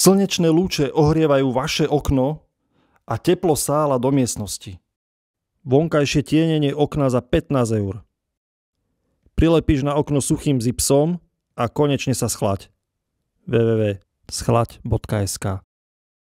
Slnečné lúče ohrievajú vaše okno a teplo sála do miestnosti. Vonkajšie tienenie okna za 15 eur. Prilepíš na okno suchým zipsom a konečne sa schlať. www.schlať.sk